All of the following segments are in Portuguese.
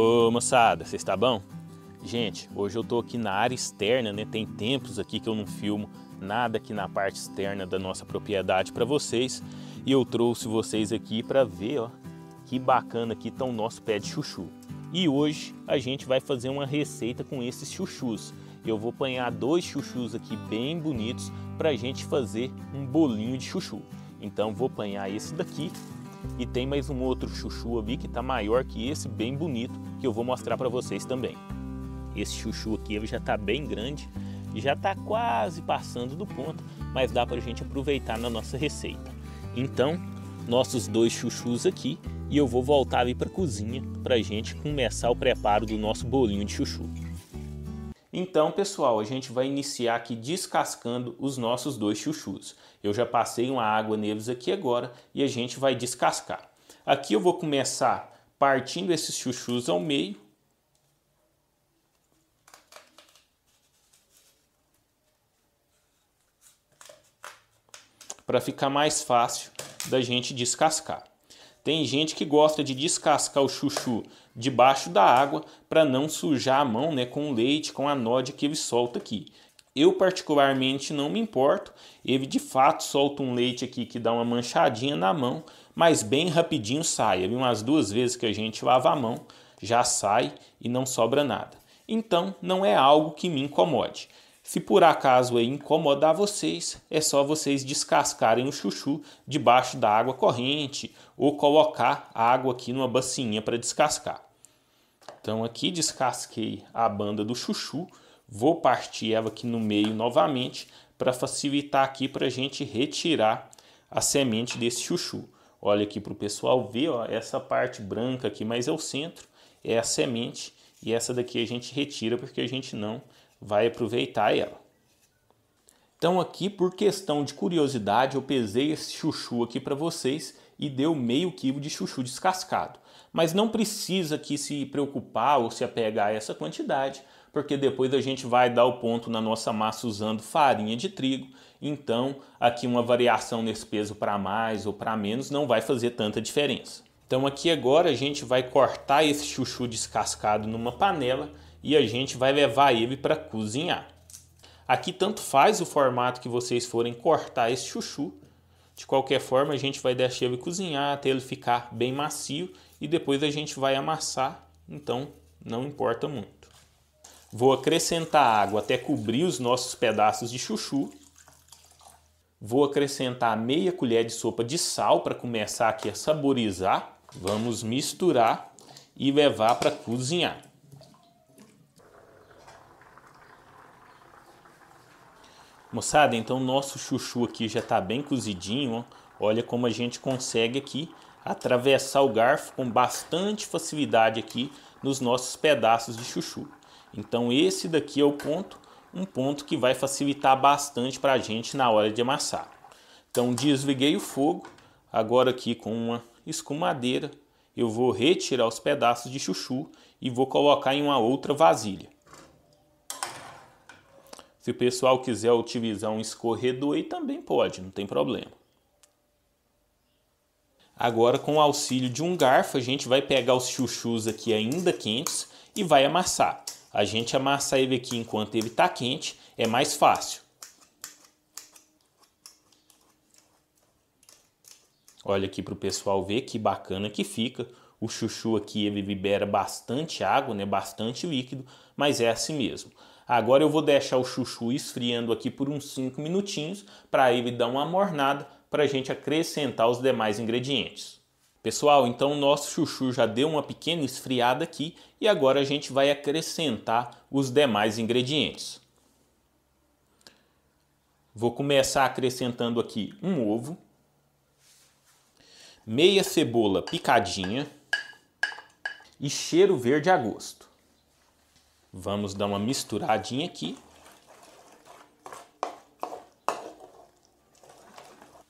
Ô moçada, você está bom? Gente, hoje eu tô aqui na área externa, né? Tem tempos aqui que eu não filmo nada aqui na parte externa da nossa propriedade para vocês e eu trouxe vocês aqui para ver, ó, que bacana aqui tá o nosso pé de chuchu. E hoje a gente vai fazer uma receita com esses chuchus. Eu vou apanhar dois chuchus aqui bem bonitos para a gente fazer um bolinho de chuchu. Então vou apanhar esse daqui e tem mais um outro chuchu ali que está maior que esse, bem bonito, que eu vou mostrar para vocês também. Esse chuchu aqui ele já está bem grande, já está quase passando do ponto, mas dá para a gente aproveitar na nossa receita. Então, nossos dois chuchus aqui e eu vou voltar ali para a cozinha para a gente começar o preparo do nosso bolinho de chuchu. Então, pessoal, a gente vai iniciar aqui descascando os nossos dois chuchus. Eu já passei uma água neles aqui agora e a gente vai descascar. Aqui eu vou começar partindo esses chuchus ao meio. Para ficar mais fácil da gente descascar. Tem gente que gosta de descascar o chuchu debaixo da água para não sujar a mão né, com o leite, com a nódia que ele solta aqui. Eu particularmente não me importo, ele de fato solta um leite aqui que dá uma manchadinha na mão, mas bem rapidinho sai, ele umas duas vezes que a gente lava a mão, já sai e não sobra nada. Então não é algo que me incomode. Se por acaso é incomodar vocês, é só vocês descascarem o chuchu debaixo da água corrente ou colocar a água aqui numa bacinha para descascar. Então aqui descasquei a banda do chuchu, vou partir ela aqui no meio novamente para facilitar aqui para a gente retirar a semente desse chuchu. Olha aqui para o pessoal ver, ó, essa parte branca aqui mais é o centro, é a semente e essa daqui a gente retira porque a gente não vai aproveitar ela. Então aqui, por questão de curiosidade, eu pesei esse chuchu aqui para vocês e deu meio quilo de chuchu descascado. Mas não precisa aqui se preocupar ou se apegar a essa quantidade, porque depois a gente vai dar o ponto na nossa massa usando farinha de trigo. Então, aqui uma variação nesse peso para mais ou para menos não vai fazer tanta diferença. Então aqui agora a gente vai cortar esse chuchu descascado numa panela e a gente vai levar ele para cozinhar. Aqui tanto faz o formato que vocês forem cortar esse chuchu. De qualquer forma, a gente vai deixar ele cozinhar até ele ficar bem macio e depois a gente vai amassar, então não importa muito. Vou acrescentar água até cobrir os nossos pedaços de chuchu. Vou acrescentar meia colher de sopa de sal para começar aqui a saborizar. Vamos misturar e levar para cozinhar. Moçada, então nosso chuchu aqui já está bem cozidinho. Ó. Olha como a gente consegue aqui atravessar o garfo com bastante facilidade aqui nos nossos pedaços de chuchu. Então esse daqui é o ponto, um ponto que vai facilitar bastante para a gente na hora de amassar. Então desliguei o fogo, agora aqui com uma escumadeira eu vou retirar os pedaços de chuchu e vou colocar em uma outra vasilha. Se o pessoal quiser utilizar um escorredor, aí também pode, não tem problema. Agora, com o auxílio de um garfo, a gente vai pegar os chuchus aqui ainda quentes e vai amassar. A gente amassar ele aqui enquanto ele está quente é mais fácil. Olha aqui para o pessoal ver que bacana que fica. O chuchu aqui ele libera bastante água, né? bastante líquido, mas é assim mesmo. Agora eu vou deixar o chuchu esfriando aqui por uns 5 minutinhos para ele dar uma mornada para a gente acrescentar os demais ingredientes. Pessoal, então o nosso chuchu já deu uma pequena esfriada aqui e agora a gente vai acrescentar os demais ingredientes. Vou começar acrescentando aqui um ovo, meia cebola picadinha e cheiro verde a gosto. Vamos dar uma misturadinha aqui.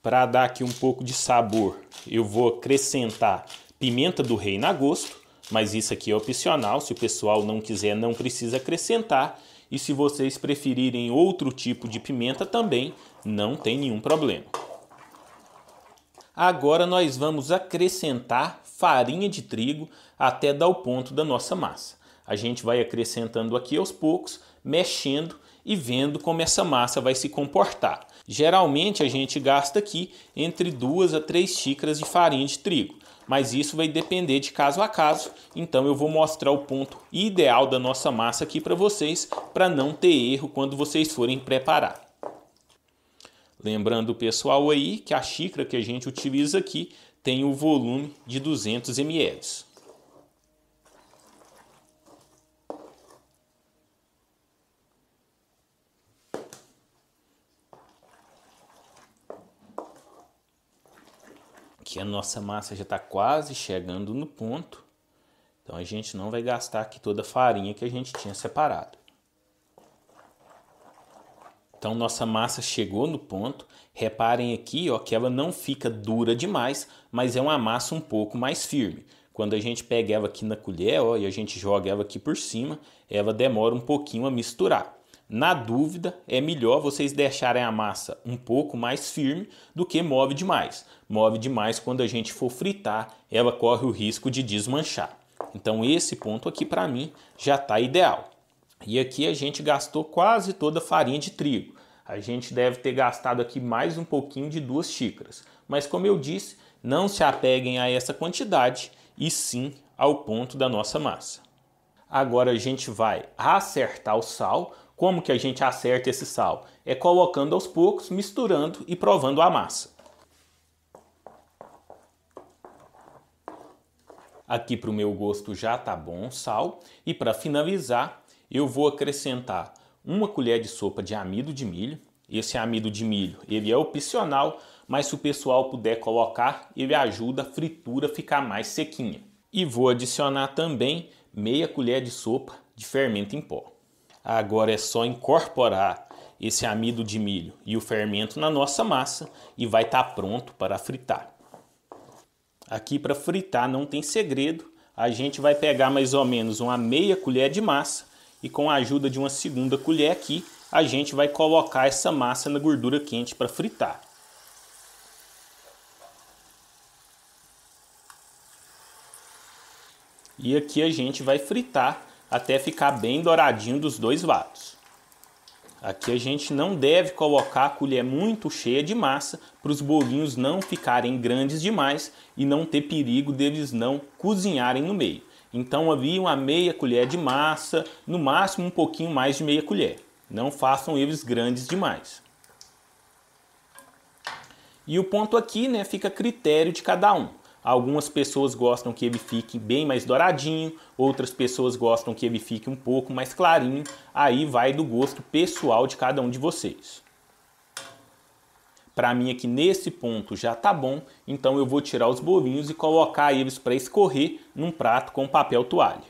Para dar aqui um pouco de sabor, eu vou acrescentar pimenta do reino a gosto, mas isso aqui é opcional, se o pessoal não quiser, não precisa acrescentar. E se vocês preferirem outro tipo de pimenta também, não tem nenhum problema. Agora nós vamos acrescentar farinha de trigo até dar o ponto da nossa massa. A gente vai acrescentando aqui aos poucos, mexendo e vendo como essa massa vai se comportar. Geralmente a gente gasta aqui entre duas a três xícaras de farinha de trigo, mas isso vai depender de caso a caso. Então eu vou mostrar o ponto ideal da nossa massa aqui para vocês, para não ter erro quando vocês forem preparar. Lembrando o pessoal aí que a xícara que a gente utiliza aqui tem o volume de 200 ml. Aqui a nossa massa já está quase chegando no ponto. Então a gente não vai gastar aqui toda a farinha que a gente tinha separado. Então nossa massa chegou no ponto. Reparem aqui ó, que ela não fica dura demais, mas é uma massa um pouco mais firme. Quando a gente pega ela aqui na colher ó, e a gente joga ela aqui por cima, ela demora um pouquinho a misturar. Na dúvida, é melhor vocês deixarem a massa um pouco mais firme do que move demais. Move demais quando a gente for fritar, ela corre o risco de desmanchar. Então esse ponto aqui para mim já está ideal. E aqui a gente gastou quase toda a farinha de trigo. A gente deve ter gastado aqui mais um pouquinho de duas xícaras. Mas como eu disse, não se apeguem a essa quantidade e sim ao ponto da nossa massa. Agora a gente vai acertar o sal como que a gente acerta esse sal? É colocando aos poucos, misturando e provando a massa. Aqui para o meu gosto já tá bom o sal e para finalizar eu vou acrescentar uma colher de sopa de amido de milho. Esse amido de milho ele é opcional, mas se o pessoal puder colocar ele ajuda a fritura a ficar mais sequinha. E vou adicionar também meia colher de sopa de fermento em pó. Agora é só incorporar esse amido de milho e o fermento na nossa massa e vai estar tá pronto para fritar. Aqui para fritar não tem segredo, a gente vai pegar mais ou menos uma meia colher de massa e com a ajuda de uma segunda colher aqui, a gente vai colocar essa massa na gordura quente para fritar. E aqui a gente vai fritar até ficar bem douradinho dos dois lados. Aqui a gente não deve colocar a colher muito cheia de massa para os bolinhos não ficarem grandes demais e não ter perigo deles não cozinharem no meio. Então ali uma meia colher de massa, no máximo um pouquinho mais de meia colher. Não façam eles grandes demais. E o ponto aqui né, fica a critério de cada um. Algumas pessoas gostam que ele fique bem mais douradinho, outras pessoas gostam que ele fique um pouco mais clarinho. Aí vai do gosto pessoal de cada um de vocês. Para mim aqui nesse ponto já tá bom, então eu vou tirar os bolinhos e colocar eles para escorrer num prato com papel toalha.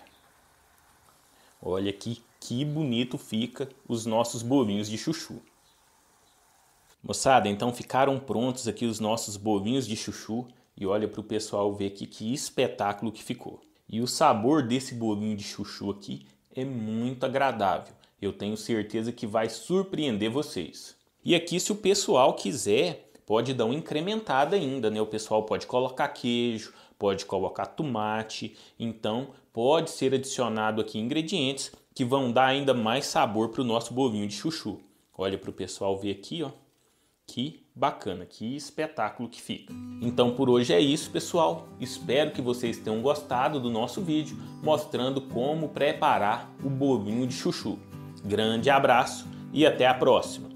Olha aqui que bonito fica os nossos bolinhos de chuchu. Moçada, então ficaram prontos aqui os nossos bolinhos de chuchu e olha para o pessoal ver aqui que espetáculo que ficou. E o sabor desse bolinho de chuchu aqui é muito agradável. Eu tenho certeza que vai surpreender vocês. E aqui se o pessoal quiser, pode dar uma incrementada ainda, né? O pessoal pode colocar queijo, pode colocar tomate, então pode ser adicionado aqui ingredientes que vão dar ainda mais sabor para o nosso bolinho de chuchu. Olha para o pessoal ver aqui, ó, que Bacana, que espetáculo que fica. Então por hoje é isso, pessoal. Espero que vocês tenham gostado do nosso vídeo mostrando como preparar o bolinho de chuchu. Grande abraço e até a próxima!